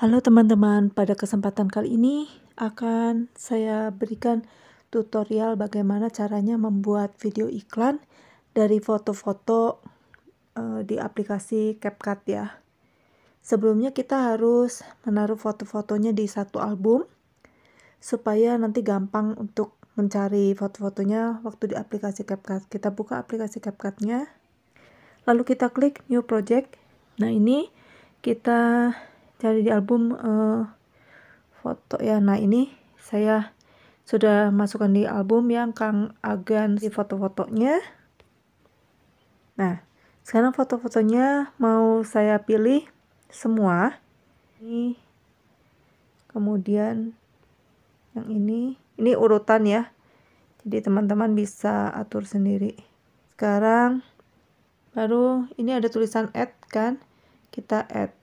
Halo teman-teman, pada kesempatan kali ini akan saya berikan tutorial bagaimana caranya membuat video iklan dari foto-foto uh, di aplikasi CapCut ya. Sebelumnya kita harus menaruh foto-fotonya di satu album supaya nanti gampang untuk mencari foto-fotonya waktu di aplikasi CapCut. Kita buka aplikasi CapCut-nya. Lalu kita klik new project. Nah, ini kita cari di album uh, foto ya. Nah, ini saya sudah masukkan di album yang Kang Agan si foto-fotonya. Nah, sekarang foto-fotonya mau saya pilih semua. Ini kemudian yang ini, ini urutan ya. Jadi teman-teman bisa atur sendiri. Sekarang baru ini ada tulisan add kan? Kita add.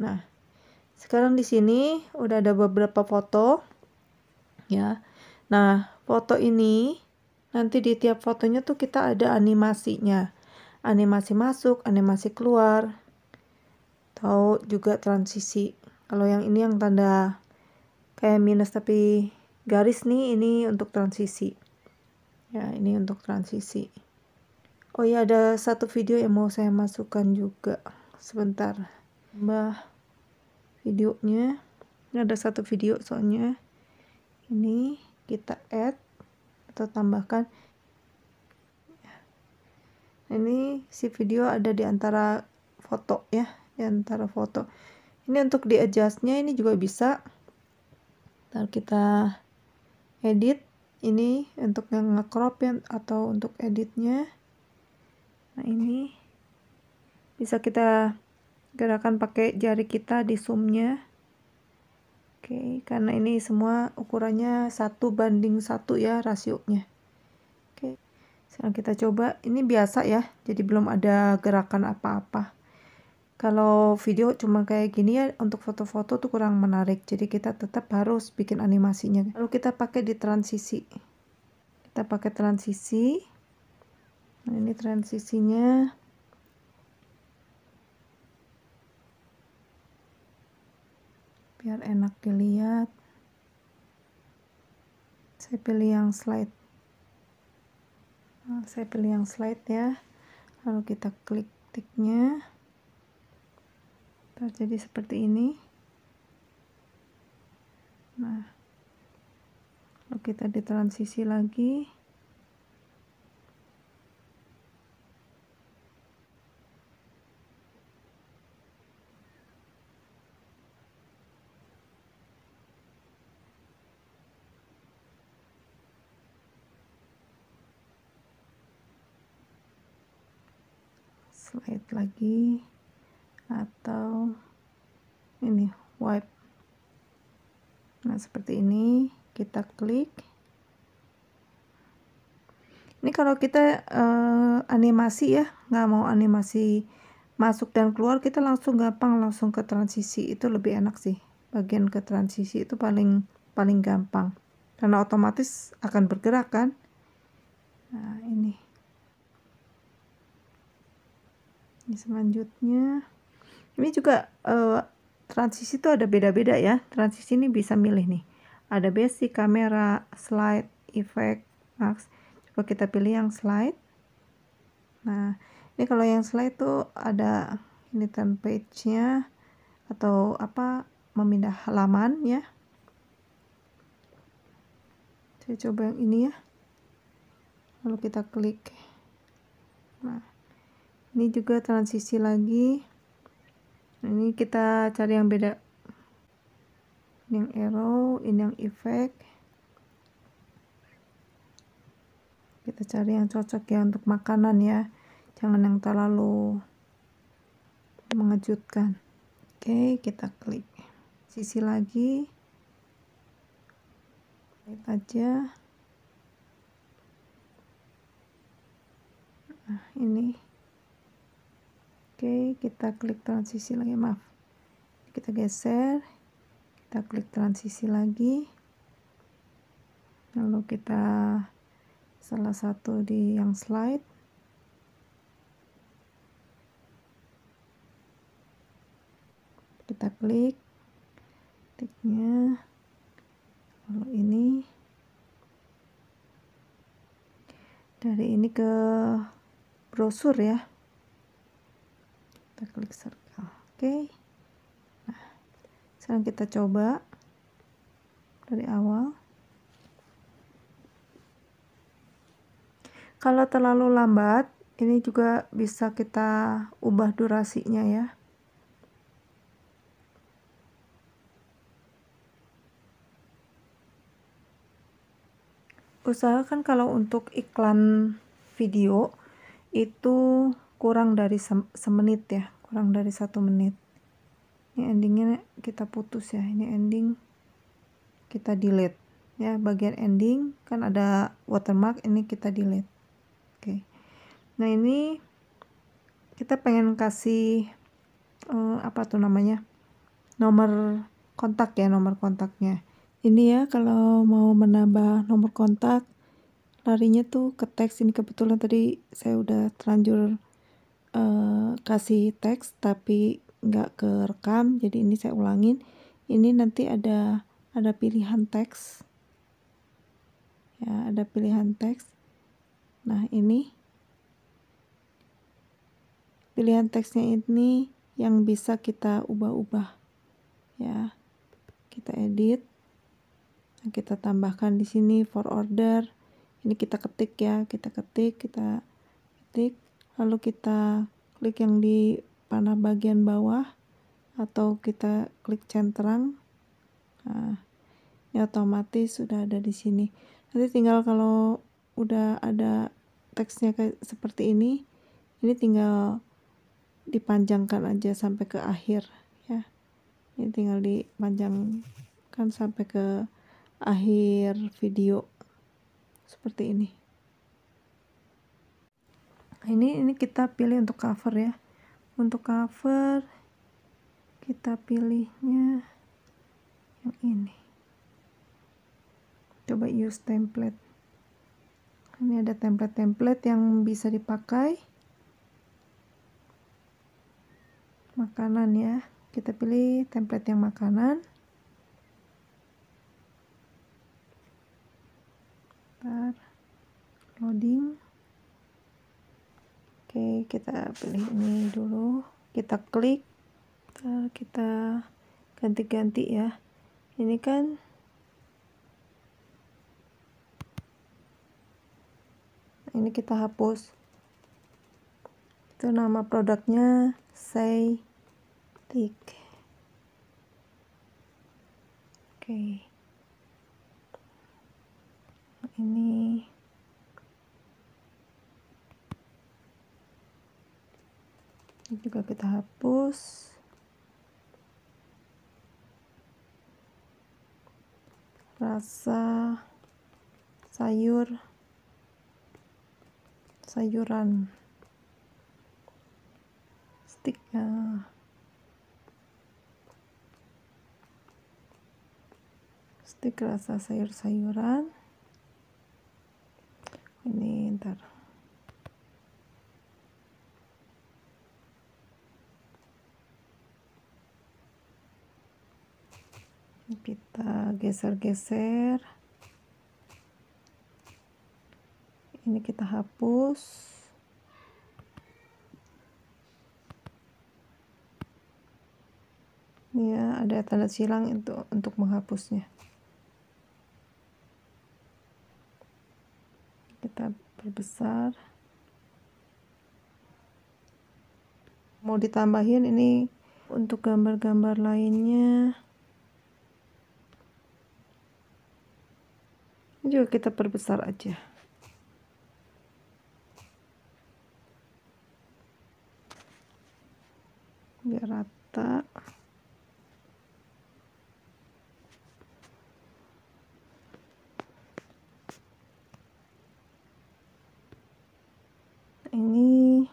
Nah, sekarang di sini udah ada beberapa foto ya. Nah, foto ini Nanti di tiap fotonya tuh kita ada animasinya. Animasi masuk, animasi keluar. Atau juga transisi. Kalau yang ini yang tanda kayak minus tapi garis nih, ini untuk transisi. Ya, ini untuk transisi. Oh iya ada satu video yang mau saya masukkan juga. Sebentar. Mbah videonya. Ini ada satu video soalnya. Ini kita add atau tambahkan ya. ini si video ada di antara foto ya di antara foto ini untuk di adjustnya ini juga bisa ntar kita edit ini untuk yang crop ya atau untuk editnya nah ini bisa kita gerakan pakai jari kita di zoomnya Oke, karena ini semua ukurannya satu banding satu ya rasionya. Oke, sekarang kita coba. Ini biasa ya, jadi belum ada gerakan apa-apa. Kalau video cuma kayak gini ya, untuk foto-foto tuh kurang menarik. Jadi kita tetap harus bikin animasinya. Lalu kita pakai di transisi. Kita pakai transisi. Nah, ini transisinya. biar enak dilihat saya pilih yang slide nah, saya pilih yang slide ya lalu kita klik tiknya terjadi seperti ini nah lalu kita ditransisi lagi slide lagi atau ini wipe nah seperti ini kita klik ini kalau kita uh, animasi ya nggak mau animasi masuk dan keluar kita langsung gampang langsung ke transisi itu lebih enak sih bagian ke transisi itu paling paling gampang karena otomatis akan bergerak kan nah ini ini selanjutnya ini juga uh, transisi itu ada beda-beda ya transisi ini bisa milih nih ada basic kamera slide effect max coba kita pilih yang slide nah ini kalau yang slide tuh ada ini turn page nya atau apa memindah halaman ya saya coba yang ini ya lalu kita klik nah ini juga transisi lagi ini kita cari yang beda ini yang arrow ini yang effect kita cari yang cocok ya untuk makanan ya jangan yang terlalu mengejutkan oke kita klik sisi lagi klik aja nah, ini Oke, kita klik transisi lagi, maaf. Kita geser, kita klik transisi lagi. Lalu kita salah satu di yang slide. Kita klik kliknya Lalu ini dari ini ke brosur ya kita klik circle oke okay. nah sekarang kita coba dari awal kalau terlalu lambat ini juga bisa kita ubah durasinya ya usahakan kalau untuk iklan video itu kurang dari se semenit ya kurang dari satu menit ini endingnya kita putus ya ini ending kita delete ya bagian ending kan ada watermark ini kita delete oke okay. nah ini kita pengen kasih eh, apa tuh namanya nomor kontak ya nomor kontaknya ini ya kalau mau menambah nomor kontak larinya tuh ke teks ini kebetulan tadi saya udah terlanjur Eh, kasih teks tapi nggak kerekam jadi ini saya ulangin ini nanti ada ada pilihan teks ya ada pilihan teks nah ini pilihan teksnya ini yang bisa kita ubah-ubah ya kita edit nah, kita tambahkan di sini for order ini kita ketik ya kita ketik kita ketik lalu kita klik yang di panah bagian bawah atau kita klik centang nah, ini otomatis sudah ada di sini nanti tinggal kalau udah ada teksnya kayak seperti ini ini tinggal dipanjangkan aja sampai ke akhir ya ini tinggal dipanjangkan sampai ke akhir video seperti ini ini ini kita pilih untuk cover ya untuk cover kita pilihnya yang ini coba use template ini ada template-template yang bisa dipakai makanan ya kita pilih template yang makanan Bentar. loading Oke, kita pilih ini dulu. Kita klik. kita ganti-ganti ya. Ini kan ini kita hapus. Itu nama produknya Say Tick. Oke. Ini ini juga kita hapus rasa sayur sayuran ya stick rasa sayur-sayuran ini ntar kita geser-geser ini kita hapus ya ada tanda silang itu untuk menghapusnya kita perbesar mau ditambahin ini untuk gambar-gambar lainnya juga kita perbesar aja biar rata ini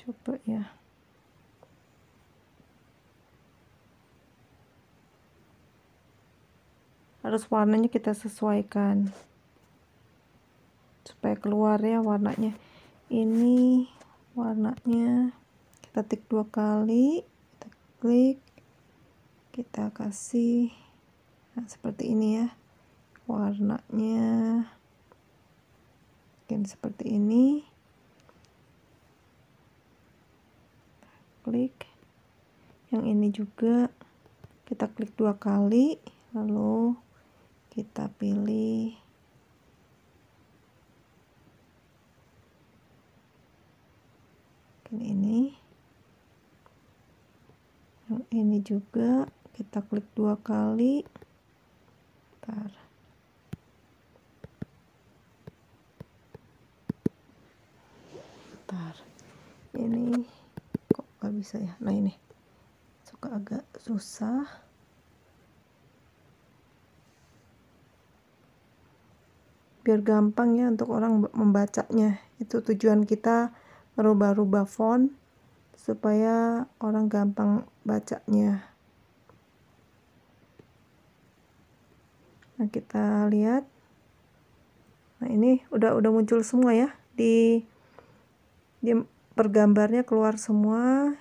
coba ya harus warnanya kita sesuaikan supaya keluar ya warnanya ini warnanya kita tik dua kali kita klik kita kasih nah, seperti ini ya warnanya mungkin seperti ini klik yang ini juga kita klik dua kali lalu kita pilih ini yang ini juga kita klik dua kali Bentar. Bentar. ini kok gak bisa ya nah ini suka agak susah biar gampang ya untuk orang membacanya itu tujuan kita merubah-rubah font supaya orang gampang bacanya nah kita lihat nah ini udah udah muncul semua ya di di pergambarnya keluar semua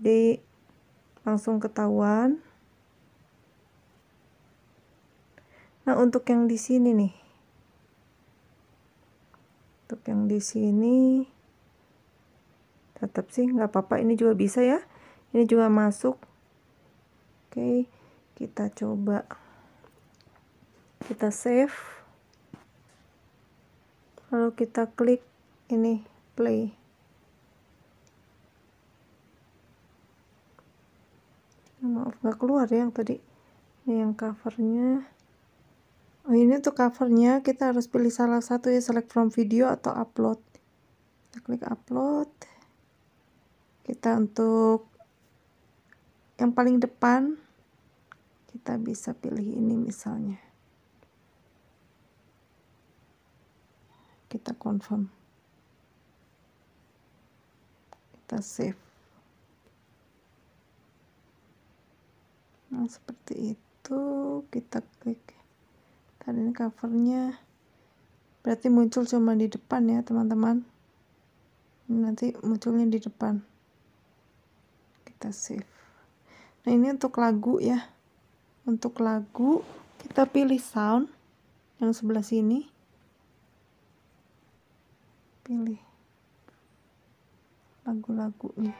jadi langsung ketahuan nah untuk yang di sini nih untuk yang di sini tetap sih nggak apa-apa ini juga bisa ya ini juga masuk oke kita coba kita save lalu kita klik ini play maaf nggak keluar ya yang tadi ini yang covernya oh ini untuk covernya kita harus pilih salah satu ya select from video atau upload kita klik upload kita untuk yang paling depan kita bisa pilih ini misalnya kita confirm kita save nah seperti itu kita klik dan ini covernya berarti muncul cuma di depan ya teman-teman nanti munculnya di depan kita save nah ini untuk lagu ya untuk lagu kita pilih sound yang sebelah sini pilih lagu lagu ini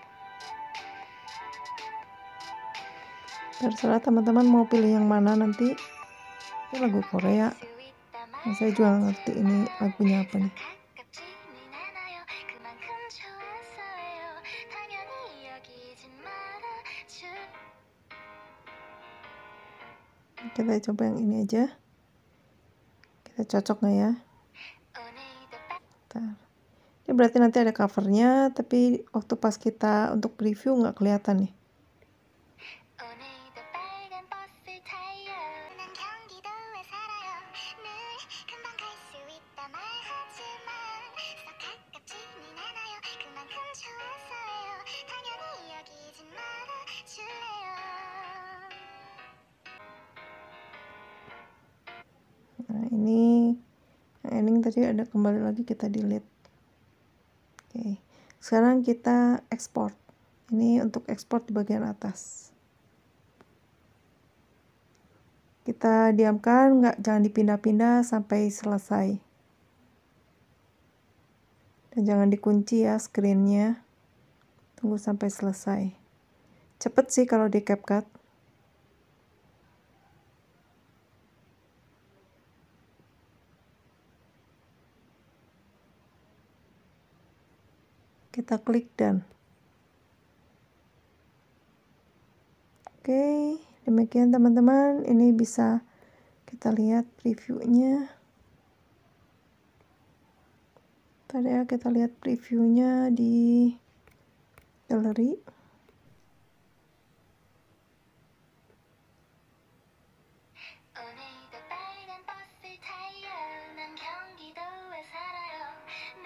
terserah teman-teman mau pilih yang mana nanti ini lagu Korea nah, saya juga ngerti ini lagunya apa nih kita coba yang ini aja kita cocok nggak ya Bentar. ini berarti nanti ada covernya tapi waktu pas kita untuk preview nggak kelihatan nih scanning tadi ada kembali lagi kita delete oke okay. sekarang kita export ini untuk export di bagian atas kita diamkan nggak jangan dipindah-pindah sampai selesai dan jangan dikunci ya screennya tunggu sampai selesai cepet sih kalau di CapCut kita klik dan oke demikian teman-teman ini bisa kita lihat previewnya tadi ya kita lihat previewnya di galeri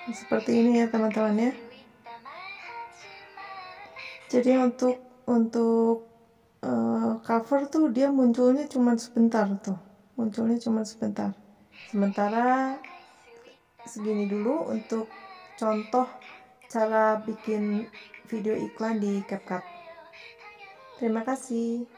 seperti ini ya teman-teman ya jadi untuk untuk uh, cover tuh dia munculnya cuma sebentar tuh munculnya cuma sebentar sementara segini dulu untuk contoh cara bikin video iklan di CapCut terima kasih